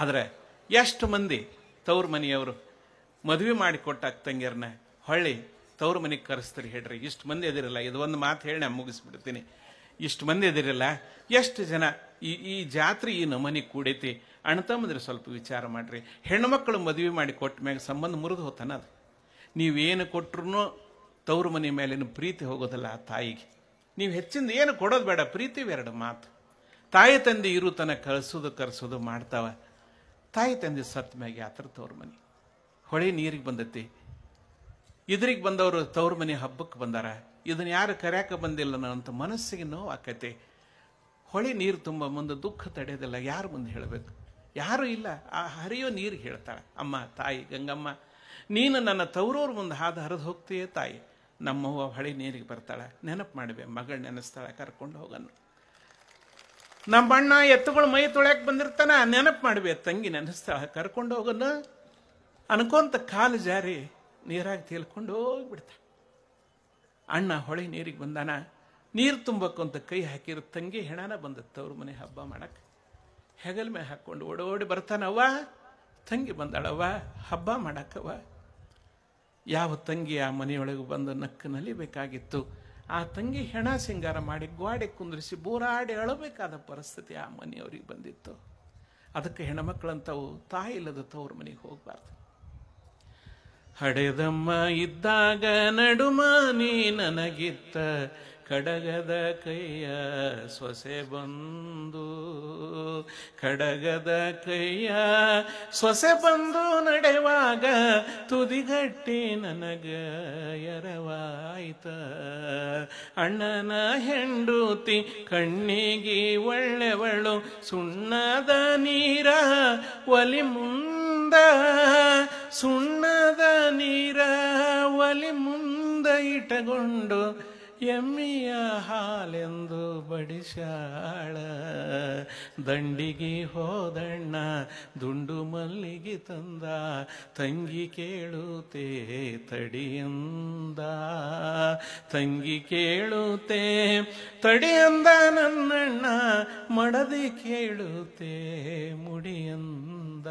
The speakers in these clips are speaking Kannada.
ಆದರೆ ಎಷ್ಟು ಮಂದಿ ತವ್ರ ಮನೆಯವರು ಮದುವೆ ಮಾಡಿಕೊಟ್ಟ ತಂಗಿಯರನ್ನ ಹೊಳ್ಳಿ ತವ್ರ ಮನೆಗೆ ಕರೆಸ್ತೀರಿ ಹೇಳ್ರಿ ಇಷ್ಟು ಮಂದಿ ಎದಿರಲ್ಲ ಇದು ಒಂದು ಮಾತು ಹೇಳಿ ನಾನು ಮುಗಿಸ್ಬಿಡ್ತೀನಿ ಇಷ್ಟು ಮಂದಿ ಎದಿರಲ್ಲ ಎಷ್ಟು ಜನ ಈ ಈ ಜಾತ್ರೆ ಈ ನಮನಿ ಕೂಡೈತಿ ಅಣ್ತಮ್ಮದ್ರೆ ಸ್ವಲ್ಪ ವಿಚಾರ ಮಾಡಿರಿ ಹೆಣ್ಮಕ್ಳು ಮದುವೆ ಮಾಡಿ ಕೊಟ್ಟ ಮ್ಯಾಗ ಸಂಬಂಧ ಮುರಿದು ಹೋತಾನ ಅದು ನೀವೇನು ಕೊಟ್ಟರು ತವ್ರ ಮನೆ ಮೇಲಿನ ಪ್ರೀತಿ ಹೋಗೋದಲ್ಲ ಆ ತಾಯಿಗೆ ನೀವು ಹೆಚ್ಚಿಂದ ಏನು ಕೊಡೋದು ಬೇಡ ಪ್ರೀತಿ ಎರಡು ಮಾತು ತಾಯಿ ತಂದೆ ಇರು ತನಕ ಕಳಿಸೋದು ಕರೆಸೋದು ಮಾಡ್ತಾವ ತಾಯಿ ತಂದೆ ಸತ್ ಮ್ಯಾಗ ಯಾತ್ರ ತವ್ರ ಮನೆ ಹೊಳೆ ನೀರಿಗೆ ಬಂದೈತಿ ಇದ್ರಿಗೆ ಬಂದವರು ತವ್ರ ಮನೆ ಹಬ್ಬಕ್ಕೆ ಬಂದಾರ ಇದನ್ನ ಯಾರು ಕರ್ಯಾಕ ಬಂದಿಲ್ಲ ಅಂತ ಮನಸ್ಸಿಗೆ ನೋವು ಆಕೈತಿ ಹೊಳೆ ನೀರು ತುಂಬ ಮುಂದೆ ದುಃಖ ತಡೆಯೋದಿಲ್ಲ ಯಾರು ಮುಂದೆ ಹೇಳಬೇಕು ಯಾರೂ ಇಲ್ಲ ಆ ಹರಿಯೋ ನೀರಿಗೆ ಹೇಳ್ತಾಳೆ ಅಮ್ಮ ತಾಯಿ ಗಂಗಮ್ಮ ನೀನು ನನ್ನ ತವರವ್ರ ಮುಂದೆ ಹಾದು ಹರಿದು ಹೋಗ್ತೀಯೇ ತಾಯಿ ನಮ್ಮವ್ವ ಹೊಳೆ ನೀರಿಗೆ ಬರ್ತಾಳೆ ನೆನಪು ಮಾಡಿವೆ ಮಗಳು ನೆನೆಸ್ತಾಳೆ ಕರ್ಕೊಂಡು ಹೋಗನ್ನು ನಮ್ಮ ಅಣ್ಣ ಎತ್ತುಗಳು ಮೈ ತೊಳ್ಯಾಕ್ ಬಂದಿರ್ತಾನ ನೆನಪು ಮಾಡ್ಬೇ ತಂಗಿ ನೆನೆಸ್ತಾ ಕರ್ಕೊಂಡು ಹೋಗೋಣ ಅನ್ಕೊಂತ ಕಾಲು ಜಾರಿ ನೀರಾಗಿ ತೇಲ್ಕೊಂಡು ಹೋಗ್ಬಿಡ್ತಾ ಅಣ್ಣ ಹೊಳೆ ನೀರಿಗೆ ಬಂದಾನ ನೀರು ಅಂತ ಕೈ ಹಾಕಿರೋ ತಂಗಿ ಹೆಣನ ಬಂದತ್ತ ಅವ್ರ ಮನೆ ಹಬ್ಬ ಮಾಡಕ್ ಹೆಗಲ್ ಮೇಲೆ ಹಾಕ್ಕೊಂಡು ಓಡೋಡಿ ಬರ್ತಾನವ್ವ ತಂಗಿ ಬಂದಾಳವ್ವ ಹಬ್ಬ ಮಾಡಕ್ಕವ್ವ ಯಾವ ತಂಗಿ ಆ ಮನೆಯೊಳಗೆ ಬಂದು ನಕ್ಕು ನಲಿಬೇಕಾಗಿತ್ತು ಆ ತಂಗಿ ಹೆಣ ಸಿಂಗಾರ ಮಾಡಿ ಗ್ವಾಡೆ ಕುಂದ್ರಿಸಿ ಬೋರಾಡಿ ಅಳಬೇಕಾದ ಪರಿಸ್ಥಿತಿ ಆ ಮನೆಯವರಿಗೆ ಬಂದಿತ್ತು ಅದಕ್ಕೆ ಹೆಣ್ಮಕ್ಳಂತವು ತಾಯಿ ಇಲ್ಲದ ತವ್ರ ಮನೆಗೆ ಹೋಗಬಾರ್ದು ಹಡೆದಮ್ಮ ಇದ್ದಾಗ ನಡುಮ ನೀ ನನಗಿತ್ತ ಕಡಗದ ಕೈಯ ಸೊಸೆ ಬಂದು ಕಡಗದ ಕೈಯ ಸೊಸೆ ಬಂದು ನಡೆವಾಗ ತುದಿಗಟ್ಟಿ ನನಗ ಎರವಾಯ್ತ ಅಣ್ಣನ ಹೆಂಡೂತಿ ಕಣ್ಣಿಗೆ ಒಳ್ಳೆವಳು ಸುಣ್ಣದ ನೀರ ಒಲಿ ಮುಂದ ಸುಣ್ಣದ ನೀರ ಒಲಿ ಮುಂದ ಇಟಗೊಂಡು ಎಮ್ಮಿಯ ಹಾಲೆಂದು ಬಡಿಸಾಳ ದಂಡಿಗೆ ಹೋದಣ್ಣ ದುಂಡು ಮಲ್ಲಿಗೆ ತಂದ ತಂಗಿ ಕೇಳುತ್ತೆ ತಡಿಯಂದ ತಂಗಿ ಕೇಳುತ್ತೆ ತಡಿಯಂದ ನನ್ನಣ್ಣ ಮಡದಿ ಕೇಳುತ್ತೆ ಮುಡಿಯಂದ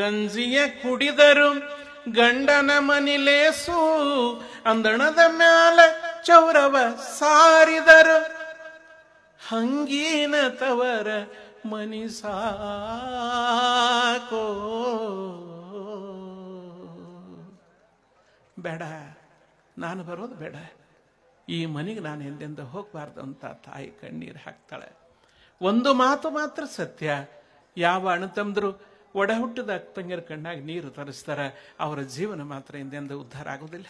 ಗಂಜಿಯ ಕುಡಿದರು ಗಂಡನ ಮನಿಲೇಸು ಅಂದಣದ ಮ್ಯಾಲ ಚೌರವ ಸಾರಿದರು ಹಂಗೀನ ತವರ ಮನಿ ಸಾಕೋ ಬೇಡ ನಾನು ಬರೋದು ಬೇಡ ಈ ಮನೆಗೆ ನಾನು ಎಂದೆಂದ ಹೋಗಬಾರ್ದು ಅಂತ ತಾಯಿ ಕಣ್ಣೀರು ಹಾಕ್ತಾಳೆ ಒಂದು ಮಾತು ಮಾತ್ರ ಸತ್ಯ ಯಾವ ತಂದ್ರು ಒಡ ಹುಟ್ಟಿದ ಅಕ್ಕ ತಂಗಿಯರ ಕಣ್ಣಾಗಿ ನೀರು ತರಿಸ್ತಾರೆ ಅವರ ಜೀವನ ಮಾತ್ರ ಹಿಂದೆಂದ ಉದ್ಧಾರ ಆಗೋದಿಲ್ಲ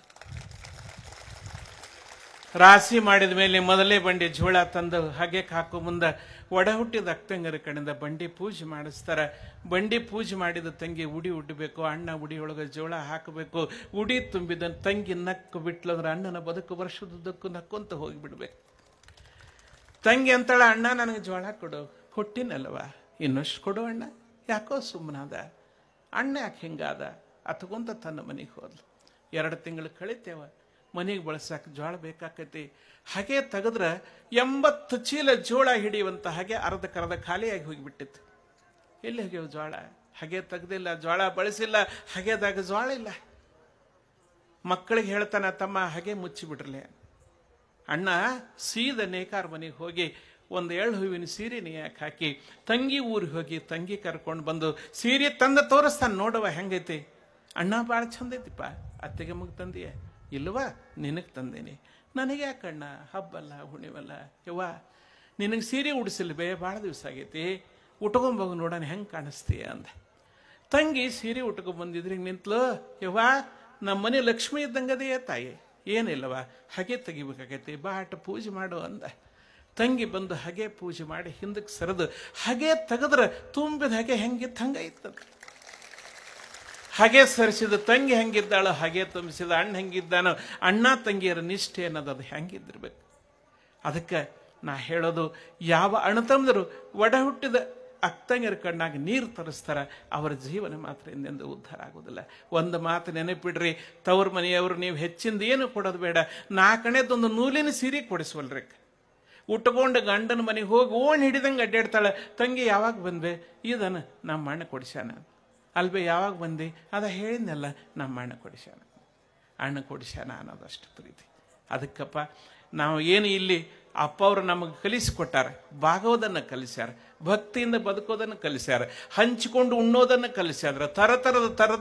ರಾಶಿ ಮಾಡಿದ ಮೇಲೆ ಮೊದಲೇ ಬಂಡಿ ಜೋಳ ತಂದು ಹಾಗೆ ಹಾಕೋ ಮುಂದೆ ಒಡ ಹುಟ್ಟಿದ ಅಕ್ತಂಗರ ಕಡೆಯಿಂದ ಬಂಡಿ ಪೂಜೆ ಮಾಡಿಸ್ತಾರೆ ಬಂಡಿ ಪೂಜೆ ಮಾಡಿದ ತಂಗಿ ಉಡಿ ಉಡ್ಬೇಕು ಅಣ್ಣ ಉಡಿ ಒಳಗೆ ಜೋಳ ಹಾಕಬೇಕು ಉಡಿ ತುಂಬಿದ ತಂಗಿ ನಕ್ಕು ಬಿಟ್ಲಂದ್ರೆ ಅಣ್ಣನ ಬದುಕು ವರ್ಷದುದ್ದಕ್ಕೂ ಹೋಗಿ ಹೋಗಿಬಿಡ್ಬೇಕು ತಂಗಿ ಅಂತಾಳೆ ಅಣ್ಣ ನನಗೆ ಜೋಳ ಕೊಡು ಹುಟ್ಟಿನಲ್ವಾ ಇನ್ನಷ್ಟು ಕೊಡು ಅಣ್ಣ ಯಾಕೋ ಸುಮ್ಮನಾದ ಅಣ್ಣ ಯಾಕೆ ಹಿಂಗಾದ ಅತ್ಕೊಂತ ತನ್ನ ಮನೆಗೆ ಹೋದ್ಲು ಎರಡು ತಿಂಗಳು ಕಳಿತೇವ ಮನೆಗೆ ಬಳಸಕ್ಕೆ ಜೋಳ ಬೇಕಾಕತಿ ಹಾಗೆ ತೆಗೆದ್ರೆ ಎಂಬತ್ತು ಚೀಲ ಜೋಳ ಹಿಡಿಯುವಂತ ಹಾಗೆ ಅರ್ಧ ಕರ್ಧ ಖಾಲಿಯಾಗಿ ಹೋಗಿಬಿಟ್ಟಿತ್ತು ಎಲ್ಲಿ ಹೋಗ್ಯವು ಜೋಳ ಹಾಗೆ ತೆಗ್ದಿಲ್ಲ ಜೋಳ ಬಳಸಿಲ್ಲ ಹಾಗೆದಾಗ ಜೋಳ ಇಲ್ಲ ಮಕ್ಕಳಿಗೆ ಹೇಳ್ತಾನೆ ತಮ್ಮ ಹಾಗೆ ಮುಚ್ಚಿಬಿಟ್ರಲೆ ಅಣ್ಣ ಸೀದ ನೇಕಾರ ಮನೆಗೆ ಹೋಗಿ ಒಂದು ಎಳ್ಳು ಹೂವಿನ ಸೀರೆ ನೇಯಕ್ಕೆ ಹಾಕಿ ತಂಗಿ ಊರಿಗೆ ಹೋಗಿ ತಂಗಿ ಕರ್ಕೊಂಡು ಬಂದು ಸೀರೆ ತಂದ ತೋರಿಸ್ತಾನೆ ನೋಡುವ ಹೆಂಗೈತಿ ಅಣ್ಣ ಭಾಳ ಚಂದೈತಿಪ್ಪ ಅತ್ತೆಗೆ ಮುಗಿ ತಂದಿಯೇ ಇಲ್ವ ನಿನಗೆ ತಂದೇನೆ ನನಗೆ ಯಾಕಣ್ಣ ಹಬ್ಬಲ್ಲ ಹುಣಿವಲ್ಲ ಯವ್ವ ನಿನಗೆ ಸೀರೆ ಉಡಿಸಿಲ್ಬೇ ಭಾಳ ದಿವಸ ಆಗೈತಿ ಉಟ್ಕೊಂಬೋಗಿ ನೋಡೋಣ ಹೆಂಗೆ ಕಾಣಿಸ್ತೀಯ ಅಂದ ತಂಗಿ ಸೀರೆ ಉಟ್ಕೊಂಬಂದಿದ್ರೆ ನಿಂತ್ಲು ಯವ್ವ ನಮ್ಮ ಮನೆ ಲಕ್ಷ್ಮಿ ಅದೇ ತಾಯಿ ಏನಿಲ್ಲವಾ ಹಗೆ ತೆಗಿಬೇಕಾಗೈತಿ ಬಾಟ ಪೂಜೆ ಮಾಡು ಅಂದ ತಂಗಿ ಬಂದು ಹಗೆ ಪೂಜೆ ಮಾಡಿ ಹಿಂದಕ್ಕೆ ಸರಿದು ಹಗೆ ತೆಗೆದ್ರೆ ತುಂಬಿದ ಹಗೆ ಹೆಂಗಿತ್ತು ಹಂಗೆ ಹಾಗೆ ಸರಿಸಿದ ತಂಗಿ ಹೆಂಗಿದ್ದಾಳ ಹಾಗೆ ತುಂಬಿಸಿದ ಅಣ್ಣ ಹೆಂಗಿದ್ದಾನೋ ಅಣ್ಣ ತಂಗಿಯರ ನಿಷ್ಠೆ ಅನ್ನೋದು ಅದು ಹೆಂಗಿದ್ದಿರ್ಬೇಕು ಅದಕ್ಕೆ ನಾ ಹೇಳೋದು ಯಾವ ತಂದರು ಒಡ ಹುಟ್ಟಿದ ಅಕ್ತಂಗಿಯರ ಕಣ್ಣಾಗ ನೀರು ತರಿಸ್ತಾರೆ ಅವರ ಜೀವನ ಮಾತ್ರ ಇಂದೆಂದು ಉದ್ಧಾರ ಆಗೋದಿಲ್ಲ ಒಂದು ಮಾತು ನೆನಪಿಡ್ರಿ ತವ್ರ ಮನೆಯವರು ನೀವು ಹೆಚ್ಚಿಂದ ಏನು ಕೊಡೋದು ಬೇಡ ನಾಲ್ಕನೇದೊಂದು ನೂಲಿನ ಸೀರೆ ಕೊಡಿಸ್ವಲ್ರಿ ಉಟ್ಕೊಂಡು ಗಂಡನ ಮನೆಗೆ ಹೋಗಿ ಓಣ್ ಹಿಡಿದಂಗೆ ಅಡ್ಡಾಡ್ತಾಳೆ ತಂಗಿ ಯಾವಾಗ ಬಂದ್ವೆ ಇದನ್ನು ನಮ್ಮ ಅಣ್ಣ ಕೊಡಿಸ್ಯಾನ ಅಲ್ವೇ ಯಾವಾಗ ಬಂದು ಅದ ಹೇಳಿದ್ನೆಲ್ಲ ನಮ್ಮ ಅಣ್ಣ ಕೊಡಿಸ್ಯಾನ ಅಣ್ಣ ಕೊಡಿಸ್ಯಾನ ಅನ್ನೋದಷ್ಟು ಪ್ರೀತಿ ಅದಕ್ಕಪ್ಪ ನಾವು ಏನು ಇಲ್ಲಿ ಅಪ್ಪ ಅವರು ನಮಗೆ ಕಲಿಸಿಕೊಟ್ಟಾರೆ ಬಾಗೋದನ್ನು ಕಲಿಸ್ಯಾರ ಭಕ್ತಿಯಿಂದ ಬದುಕೋದನ್ನು ಕಲಿಸ್ಯಾರ ಹಂಚಿಕೊಂಡು ಉಣ್ಣೋದನ್ನು ಕಲಿಸ್ಯಾರ ಥರ ಥರದ